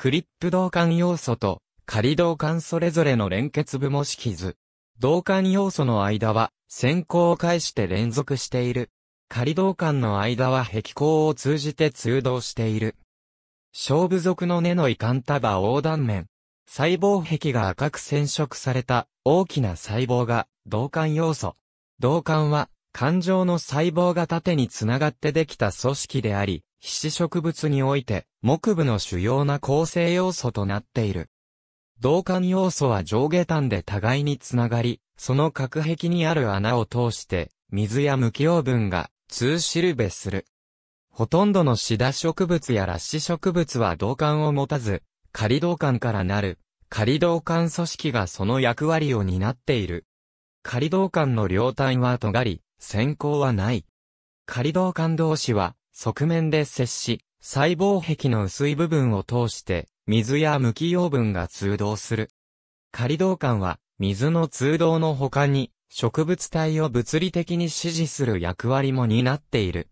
クリップ導管要素と仮導管それぞれの連結部も式図。導管要素の間は先行を介して連続している。仮導管の間は壁行を通じて通動している。小部族の根の遺憾束横断面。細胞壁が赤く染色された大きな細胞が導管要素。導管は感情の細胞が縦につながってできた組織であり、皮脂植物において、木部の主要な構成要素となっている。同管要素は上下端で互いにつながり、その隔壁にある穴を通して、水や無機養分が通しるべする。ほとんどのシダ植物やラッシ植物は同管を持たず、仮同管からなる、仮同管組織がその役割を担っている。仮同管の両端は尖り、先行はない。仮同管同士は、側面で接し、細胞壁の薄い部分を通して、水や無機養分が通動する。仮動管は、水の通動の他に、植物体を物理的に支持する役割も担っている。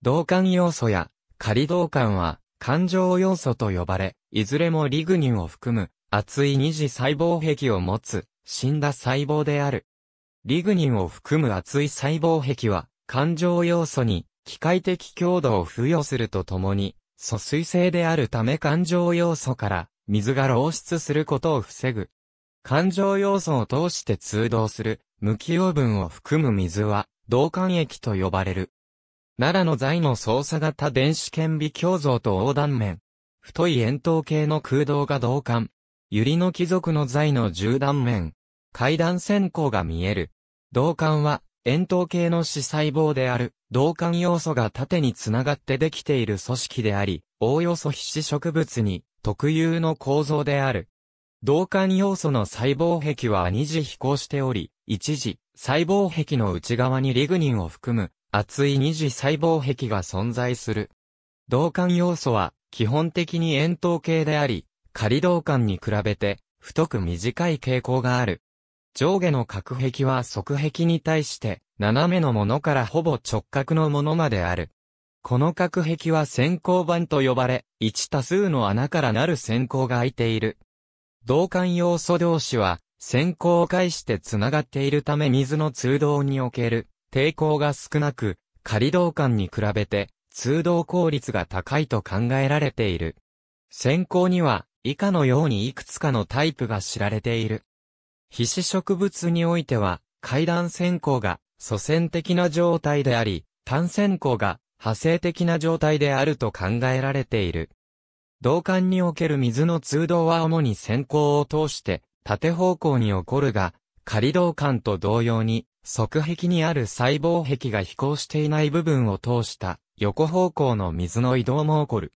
動管要素や仮動管は感情要素と呼ばれ、いずれもリグニンを含む厚い二次細胞壁を持つ死んだ細胞である。リグニンを含む厚い細胞壁は感情要素に機械的強度を付与するとともに、疎水性であるため環状要素から水が漏出することを防ぐ。環状要素を通して通動する無機養分を含む水は、導管液と呼ばれる。奈良の材の操作型電子顕微鏡像と横断面。太い円筒形の空洞が導管。百合の貴族の材の縦断面。階段線香が見える。導管は、円筒形の死細胞である、導管要素が縦につながってできている組織であり、おおよそ皮脂植物に特有の構造である。導管要素の細胞壁は二次飛行しており、一次、細胞壁の内側にリグニンを含む、厚い二次細胞壁が存在する。導管要素は、基本的に円筒形であり、仮導管に比べて、太く短い傾向がある。上下の隔壁は側壁に対して、斜めのものからほぼ直角のものまである。この隔壁は線行板と呼ばれ、一多数の穴からなる線行が開いている。導管要素同士は、線行を介して繋がっているため水の通道における抵抗が少なく、仮導管に比べて通道効率が高いと考えられている。線行には以下のようにいくつかのタイプが知られている。皮脂植物においては階段線行が祖先的な状態であり、単線項が派生的な状態であると考えられている。導管における水の通道は主に先行を通して縦方向に起こるが、仮導管と同様に、側壁にある細胞壁が飛行していない部分を通した横方向の水の移動も起こる。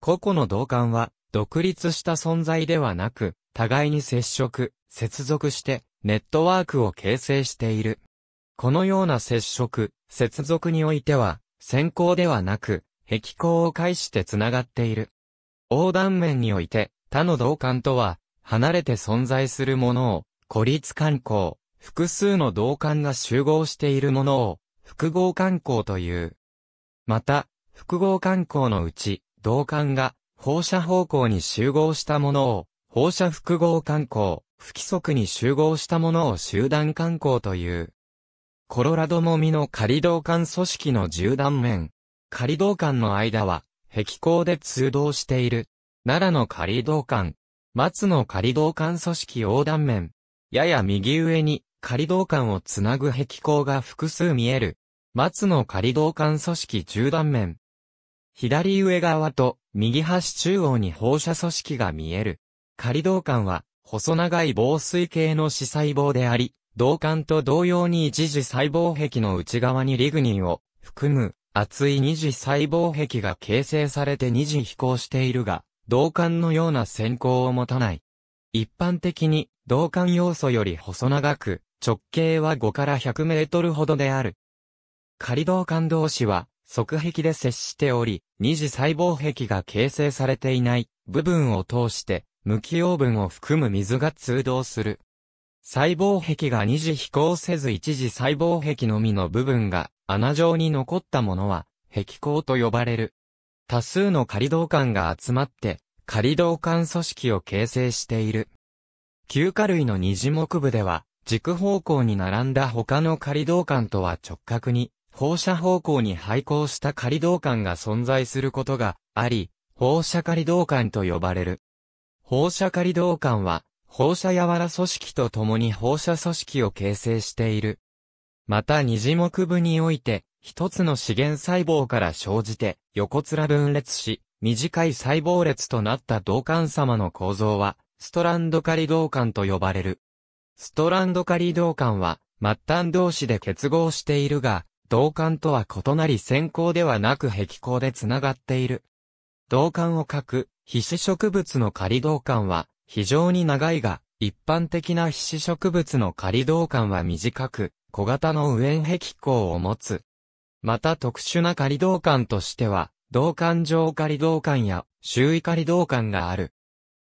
個々の導管は独立した存在ではなく、互いに接触、接続してネットワークを形成している。このような接触、接続においては、先行ではなく、壁行を介して繋がっている。横断面において、他の同感とは、離れて存在するものを、孤立観光、複数の同感が集合しているものを、複合観光という。また、複合観光のうち、同感が放射方向に集合したものを、放射複合観光、不規則に集合したものを集団観光という。コロラドもみの仮道管組織の縦断面。仮道管の間は、壁口で通動している。奈良の仮道管。松の仮道管組織横断面。やや右上に仮道管をつなぐ壁口が複数見える。松の仮道管組織縦断面。左上側と右端中央に放射組織が見える。仮道管は細長い防水系の死細胞であり、銅管と同様に一次細胞壁の内側にリグニンを含む厚い二次細胞壁が形成されて二次飛行しているが、銅管のような先行を持たない。一般的に銅管要素より細長く、直径は5から100メートルほどである。仮銅管同士は、側壁で接しており、二次細胞壁が形成されていない部分を通して、無機養分を含む水が通動する。細胞壁が二次飛行せず一次細胞壁のみの部分が穴状に残ったものは壁光と呼ばれる。多数の仮動管が集まって仮動管組織を形成している。旧化類の二次木部では軸方向に並んだ他の仮動管とは直角に放射方向に配光した仮動管が存在することがあり、放射仮動管と呼ばれる。放射仮動管は放射柔ら組織と共に放射組織を形成している。また二次木部において、一つの資源細胞から生じて、横面分裂し、短い細胞列となった導管様の構造は、ストランド仮導管と呼ばれる。ストランド仮導管は、末端同士で結合しているが、導管とは異なり先行ではなく壁行でつながっている。導管を書く、皮脂植物の仮導管は、非常に長いが、一般的な皮脂植物の仮動管は短く、小型の右縁壁コを持つ。また特殊な仮動管としては、動管上仮動管や周囲仮動管がある。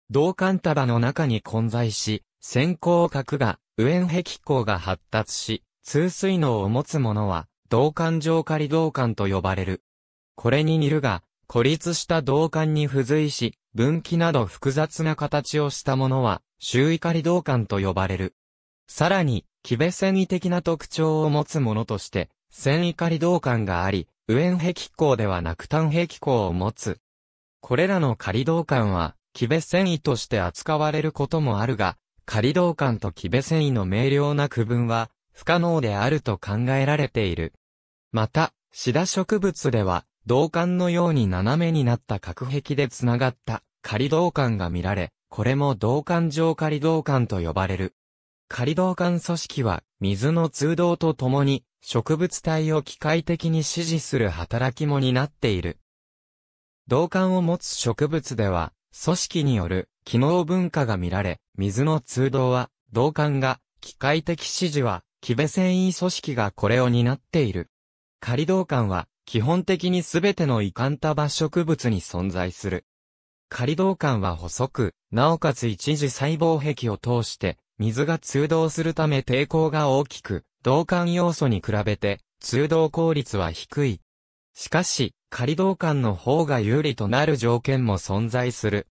動管束の中に混在し、先行角が、右縁壁コが発達し、通水能を持つものは、動管上仮動管と呼ばれる。これに似るが、孤立した銅管に付随し、分岐など複雑な形をしたものは、周囲仮銅管と呼ばれる。さらに、木部繊維的な特徴を持つものとして、繊維仮銅管があり、右縁壁鋼ではなく単壁鋼を持つ。これらの仮銅管は、木部繊維として扱われることもあるが、仮銅管と木部繊維の明瞭な区分は、不可能であると考えられている。また、シダ植物では、銅管のように斜めになった隔壁でつながった仮銅管が見られ、これも銅管上仮銅管と呼ばれる。仮銅管組織は水の通道とともに植物体を機械的に支持する働きも担っている。銅管を持つ植物では組織による機能分化が見られ、水の通道は銅管が、機械的支持は木部繊維組織がこれを担っている。仮銅管は基本的にすべてのイカンタバ植物に存在する。仮導管は細く、なおかつ一時細胞壁を通して、水が通動するため抵抗が大きく、導管要素に比べて、通動効率は低い。しかし、仮導管の方が有利となる条件も存在する。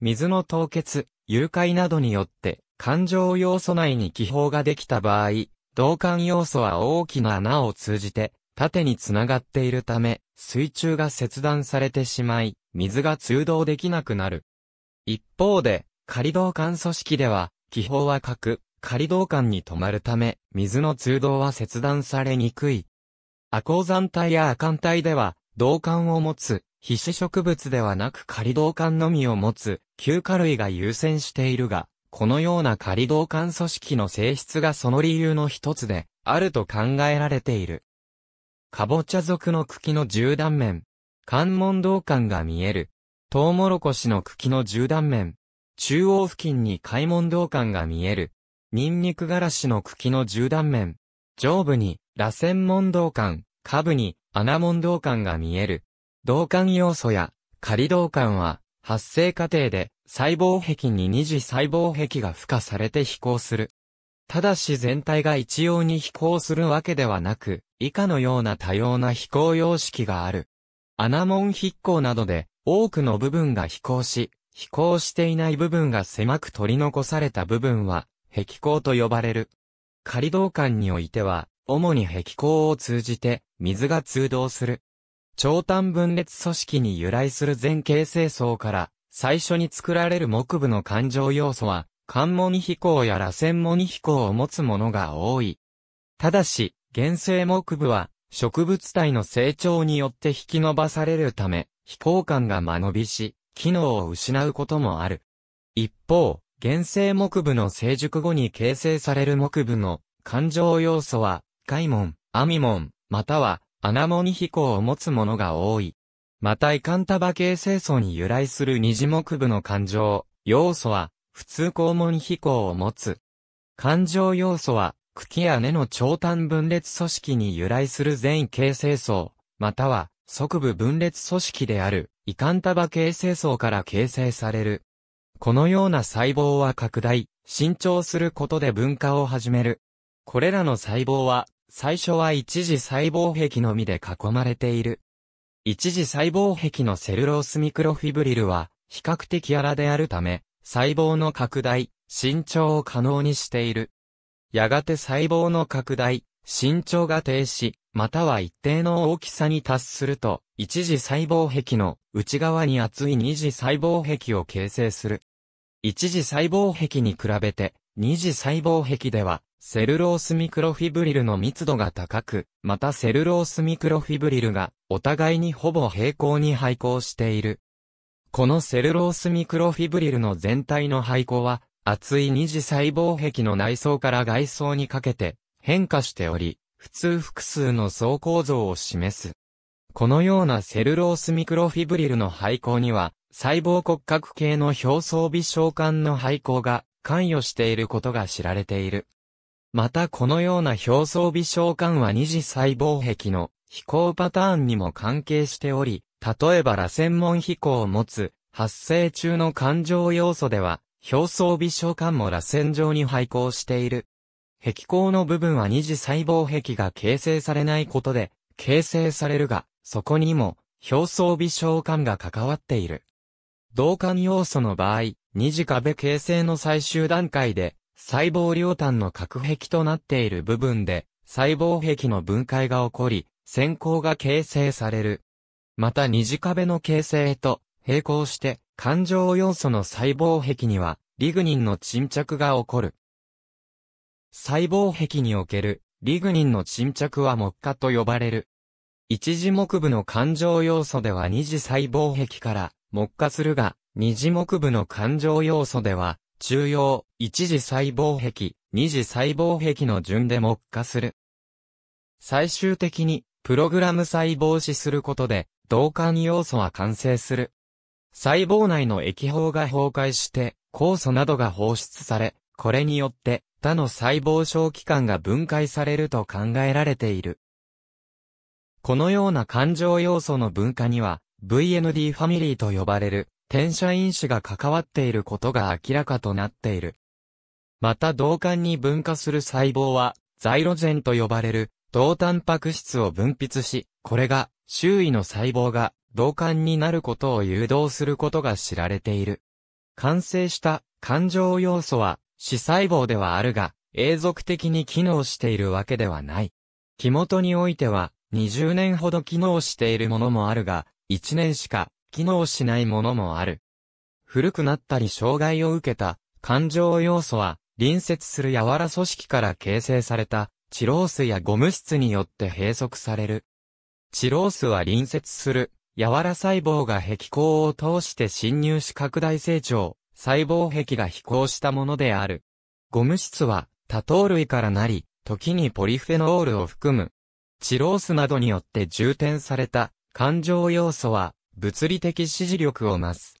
水の凍結、融解などによって、環状要素内に気泡ができた場合、導管要素は大きな穴を通じて、縦につながっているため、水中が切断されてしまい、水が通動できなくなる。一方で、仮導管組織では、気泡は各、仮導管に止まるため、水の通動は切断されにくい。亜鉱山帯や亜寒帯では、導管を持つ、皮脂植物ではなく仮導管のみを持つ、旧化類が優先しているが、このような仮導管組織の性質がその理由の一つで、あると考えられている。かぼちゃ族の茎の十断面。関門道館が見える。トウモロコシの茎の十断面。中央付近に開門道館が見える。ニンニクガラシの茎の十断面。上部に、螺旋門道館、下部に、穴門道館が見える。道館要素や、仮道館は、発生過程で、細胞壁に二次細胞壁が付加されて飛行する。ただし全体が一様に飛行するわけではなく、以下のような多様な飛行様式がある。アナモン飛行などで、多くの部分が飛行し、飛行していない部分が狭く取り残された部分は、壁行と呼ばれる。仮道館においては、主に壁行を通じて、水が通動する。長短分裂組織に由来する前形成層から、最初に作られる木部の環状要素は、関門飛行や螺旋門飛行を持つものが多い。ただし、原生木部は、植物体の成長によって引き伸ばされるため、飛行感が間延びし、機能を失うこともある。一方、原生木部の成熟後に形成される木部の感情要素は、ア門、網門、または穴門飛行を持つものが多い。また、イカンタバ形成層に由来する二次木部の感情、要素は、普通肛門飛行を持つ。感情要素は、茎や根の長短分裂組織に由来する全形成層、または、側部分裂組織である、胃間束形成層から形成される。このような細胞は拡大、伸長することで分化を始める。これらの細胞は、最初は一次細胞壁のみで囲まれている。一次細胞壁のセルロースミクロフィブリルは、比較的荒であるため、細胞の拡大、伸長を可能にしている。やがて細胞の拡大、伸長が停止、または一定の大きさに達すると、一次細胞壁の内側に厚い二次細胞壁を形成する。一次細胞壁に比べて、二次細胞壁では、セルロースミクロフィブリルの密度が高く、またセルロースミクロフィブリルが、お互いにほぼ平行に配合している。このセルロースミクロフィブリルの全体の廃校は、厚い二次細胞壁の内層から外層にかけて変化しており、普通複数の層構造を示す。このようなセルロースミクロフィブリルの廃校には、細胞骨格系の表層微小管の廃校が関与していることが知られている。またこのような表層微小管は二次細胞壁の飛行パターンにも関係しており、例えば螺旋門飛行を持つ、発生中の環状要素では、表層微小管も螺旋状に配行している。壁口の部分は二次細胞壁が形成されないことで、形成されるが、そこにも、表層微小管が関わっている。同管要素の場合、二次壁形成の最終段階で、細胞両端の核壁となっている部分で、細胞壁の分解が起こり、先行が形成される。また二次壁の形成と並行して環状要素の細胞壁にはリグニンの沈着が起こる。細胞壁におけるリグニンの沈着は木化と呼ばれる。一次木部の環状要素では二次細胞壁から木化するが、二次木部の環状要素では中央、一次細胞壁、二次細胞壁の順で木化する。最終的に、プログラム細胞死することで、同感要素は完成する。細胞内の液胞が崩壊して、酵素などが放出され、これによって他の細胞小器官が分解されると考えられている。このような感情要素の分化には、VND ファミリーと呼ばれる、転写因子が関わっていることが明らかとなっている。また同感に分化する細胞は、ザイロジェンと呼ばれる、同タンパク質を分泌し、これが周囲の細胞が同感になることを誘導することが知られている。完成した感情要素は、死細胞ではあるが、永続的に機能しているわけではない。木元においては、20年ほど機能しているものもあるが、1年しか機能しないものもある。古くなったり障害を受けた感情要素は、隣接する柔ら組織から形成された、治療水やゴム質によって閉塞される。チロースは隣接する、柔ら細胞が壁光を通して侵入し拡大成長、細胞壁が飛行したものである。ゴム質は、多糖類からなり、時にポリフェノールを含む。チロースなどによって充填された、感情要素は、物理的支持力を増す。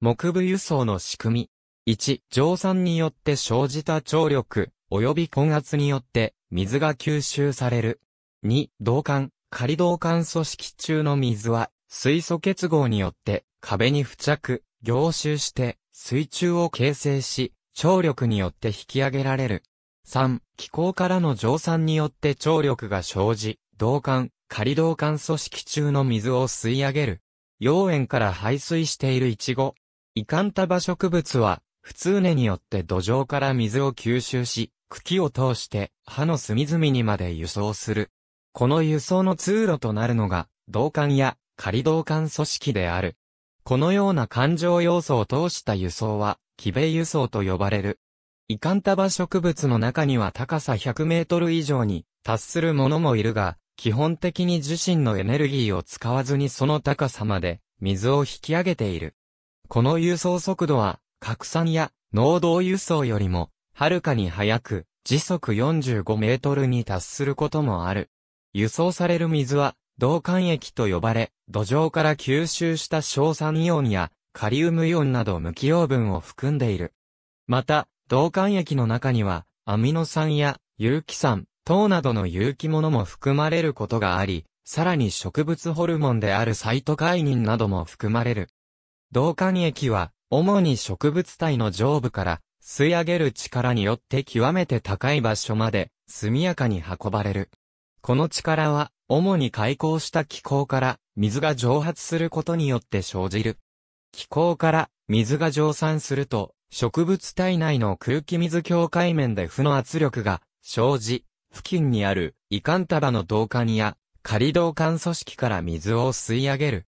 木部輸送の仕組み。1、蒸散によって生じた張力、及び混圧によって、水が吸収される。2、導管、仮導管組織中の水は、水素結合によって壁に付着、凝集して水中を形成し、張力によって引き上げられる。3、気候からの蒸散によって張力が生じ、導管、仮導管組織中の水を吸い上げる。溶塩から排水しているイチゴ。イカンタバ植物は、普通根によって土壌から水を吸収し、茎を通して葉の隅々にまで輸送する。この輸送の通路となるのが、同管や仮同管組織である。このような感情要素を通した輸送は、木米輸送と呼ばれる。イカンタバ植物の中には高さ100メートル以上に達するものもいるが、基本的に自身のエネルギーを使わずにその高さまで水を引き上げている。この輸送速度は、拡散や濃度輸送よりも、はるかに速く、時速45メートルに達することもある。輸送される水は、導管液と呼ばれ、土壌から吸収した硝酸イオンやカリウムイオンなど無機養分を含んでいる。また、導管液の中には、アミノ酸や有機酸、糖などの有機物も含まれることがあり、さらに植物ホルモンであるサイトカイニンなども含まれる。導管液は、主に植物体の上部から、吸い上げる力によって極めて高い場所まで、速やかに運ばれる。この力は、主に開口した気候から水が蒸発することによって生じる。気候から水が蒸散すると、植物体内の空気水境界面で負の圧力が生じ、付近にある胃管束の導管や仮導管組織から水を吸い上げる。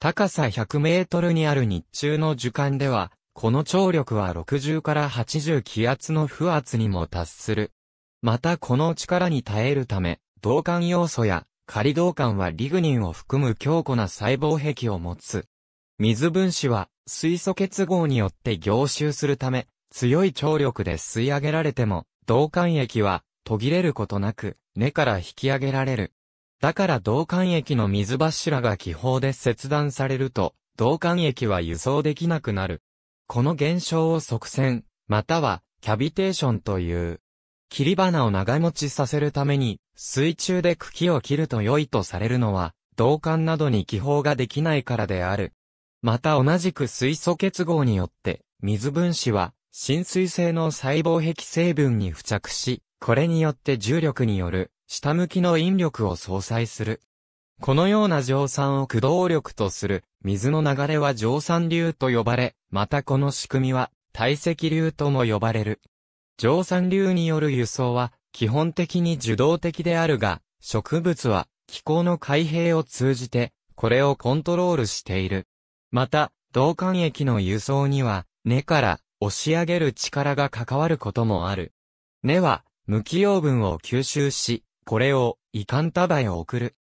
高さ100メートルにある日中の樹間では、この張力は60から80気圧の負圧にも達する。またこの力に耐えるため、銅管要素や仮銅管はリグニンを含む強固な細胞壁を持つ。水分子は水素結合によって凝集するため、強い張力で吸い上げられても、銅管液は途切れることなく根から引き上げられる。だから銅管液の水柱が気泡で切断されると、銅管液は輸送できなくなる。この現象を側線、またはキャビテーションという。切り花を長持ちさせるために、水中で茎を切ると良いとされるのは、銅管などに気泡ができないからである。また同じく水素結合によって、水分子は、浸水性の細胞壁成分に付着し、これによって重力による、下向きの引力を相殺する。このような蒸散を駆動力とする、水の流れは蒸散流と呼ばれ、またこの仕組みは、体積流とも呼ばれる。蒸散流による輸送は、基本的に受動的であるが、植物は気候の開閉を通じて、これをコントロールしている。また、導管液の輸送には、根から押し上げる力が関わることもある。根は、無機養分を吸収し、これを、遺憾束へ送る。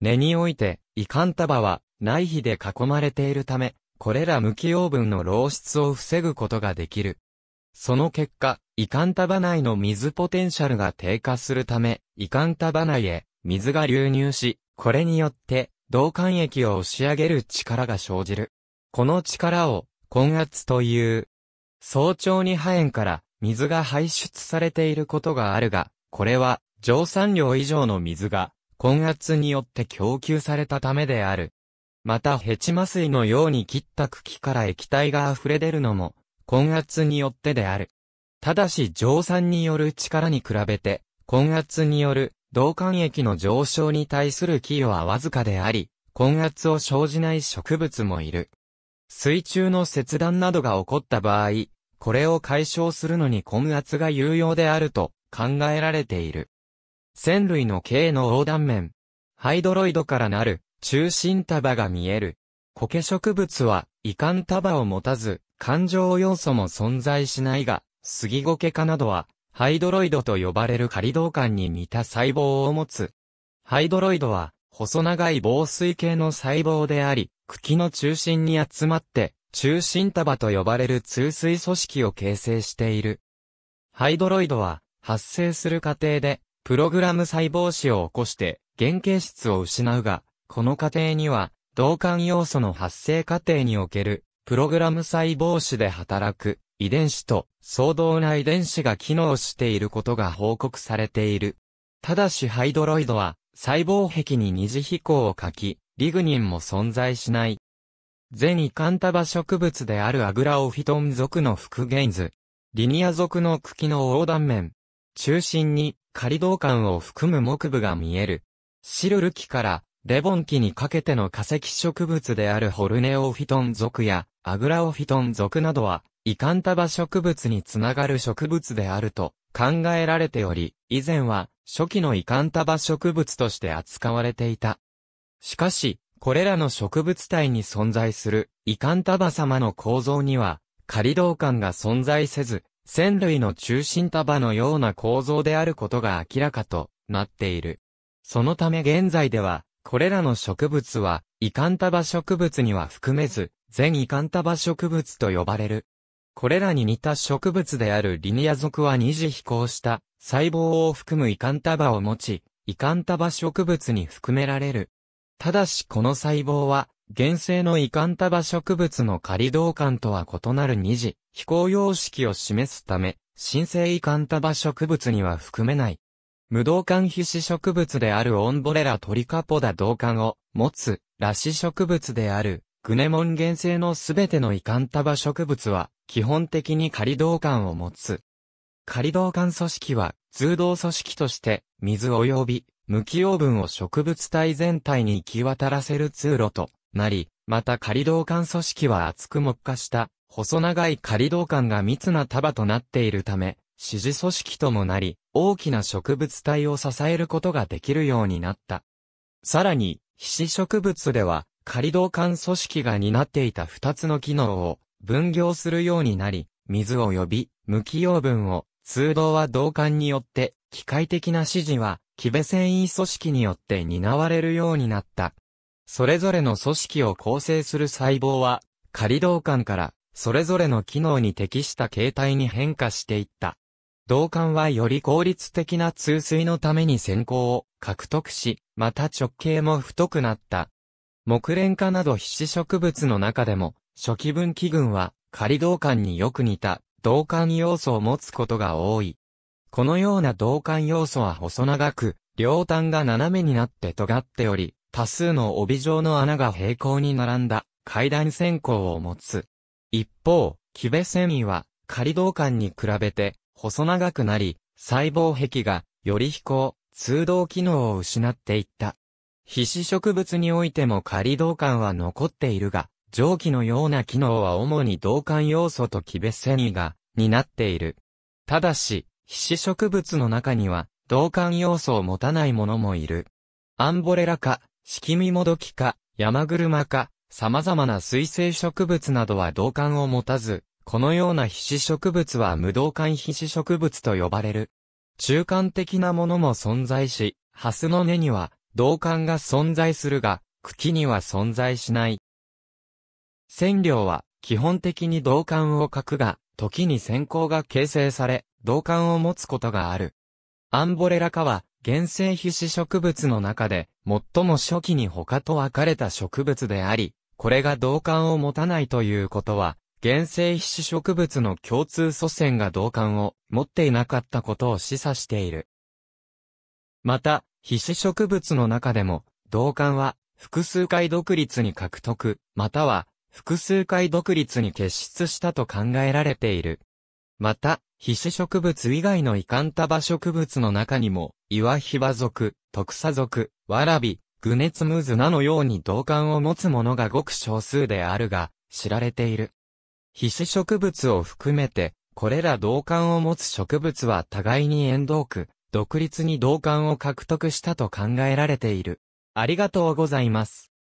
根において、遺憾束は、内皮で囲まれているため、これら無機養分の漏出を防ぐことができる。その結果、イカンタバ内の水ポテンシャルが低下するため、イカンタバ内へ水が流入し、これによって導管液を押し上げる力が生じる。この力を根圧という。早朝に破炎から水が排出されていることがあるが、これは蒸散量以上の水が根圧によって供給されたためである。またヘチマ水のように切った茎から液体が溢れ出るのも根圧によってである。ただし蒸散による力に比べて、根圧による導管液の上昇に対する寄与はわずかであり、根圧を生じない植物もいる。水中の切断などが起こった場合、これを解消するのに根圧が有用であると考えられている。線類の径の横断面。ハイドロイドからなる中心束が見える。苔植物は遺憾束を持たず、感情要素も存在しないが、杉ゴケ科などは、ハイドロイドと呼ばれる仮動管に似た細胞を持つ。ハイドロイドは、細長い防水系の細胞であり、茎の中心に集まって、中心束と呼ばれる通水組織を形成している。ハイドロイドは、発生する過程で、プログラム細胞子を起こして、原型質を失うが、この過程には、動管要素の発生過程におけるプログラム細胞子で働く遺伝子と相当な遺伝子が機能していることが報告されている。ただしハイドロイドは細胞壁に二次飛行を書き、リグニンも存在しない。全遺カンタバ植物であるアグラオフィトン属の復元図。リニア属の茎の横断面。中心に仮動管を含む木部が見える。シルル期からレボン期にかけての化石植物であるホルネオフィトン属やアグラオフィトン属などは、イカンタバ植物につながる植物であると考えられており、以前は初期のイカンタバ植物として扱われていた。しかし、これらの植物体に存在するイカンタバ様の構造には、仮カ感が存在せず、線類の中心束のような構造であることが明らかとなっている。そのため現在では、これらの植物は、イカンタバ植物には含めず、全イカンタバ植物と呼ばれる。これらに似た植物であるリニア属は二次飛行した細胞を含むイカンタバを持ち、イカンタバ植物に含められる。ただしこの細胞は、原生のイカンタバ植物の仮動間とは異なる二次飛行様式を示すため、新生イカンタバ植物には含めない。無動間皮脂植物であるオンボレラトリカポダ同間を持つ、ラシ植物であるグネモン原生のすべてのイカンタバ植物は、基本的に仮動管を持つ。仮動管組織は、通動組織として、水及び、無機養分を植物体全体に行き渡らせる通路となり、また仮動管組織は厚く木化した、細長い仮動管が密な束となっているため、支持組織ともなり、大きな植物体を支えることができるようになった。さらに、皮脂植物では、仮導管組織が担っていた2つの機能を分業するようになり、水を呼び、無機養分を、通道は導管によって、機械的な指示は、木部繊維組織によって担われるようになった。それぞれの組織を構成する細胞は、仮導管から、それぞれの機能に適した形態に変化していった。導管はより効率的な通水のために先行を獲得し、また直径も太くなった。木蓮科など皮脂植物の中でも、初期分岐群は、仮同管によく似た、同管要素を持つことが多い。このような同管要素は細長く、両端が斜めになって尖っており、多数の帯状の穴が平行に並んだ、階段線香を持つ。一方、木部繊維は、仮同管に比べて、細長くなり、細胞壁が、より飛行、通道機能を失っていった。皮脂植物においても仮銅管は残っているが、蒸気のような機能は主に銅管要素とキベセニが、になっている。ただし、皮脂植物の中には、銅管要素を持たないものもいる。アンボレラ科、シキミモドキ科、山車科、様々な水生植物などは銅管を持たず、このような皮脂植物は無銅管皮脂植物と呼ばれる。中間的なものも存在し、ハスの根には銅管が存在するが、茎には存在しない。染料は基本的に銅管を書くが、時に線香が形成され、銅管を持つことがある。アンボレラ科は、原生皮脂植物の中で、最も初期に他と分かれた植物であり、これが銅管を持たないということは、原生皮脂植物の共通祖先が銅管を持っていなかったことを示唆している。また、皮脂植物の中でも、同管は複数回独立に獲得、または複数回独立に結出したと考えられている。また、皮脂植物以外のイカンタバ植物の中にも、イワヒバ属、トクサ属、ワラビ、グネツムズなのように同感を持つものがごく少数であるが、知られている。皮脂植物を含めて、これら同感を持つ植物は互いに縁同区、独立に同感を獲得したと考えられている。ありがとうございます。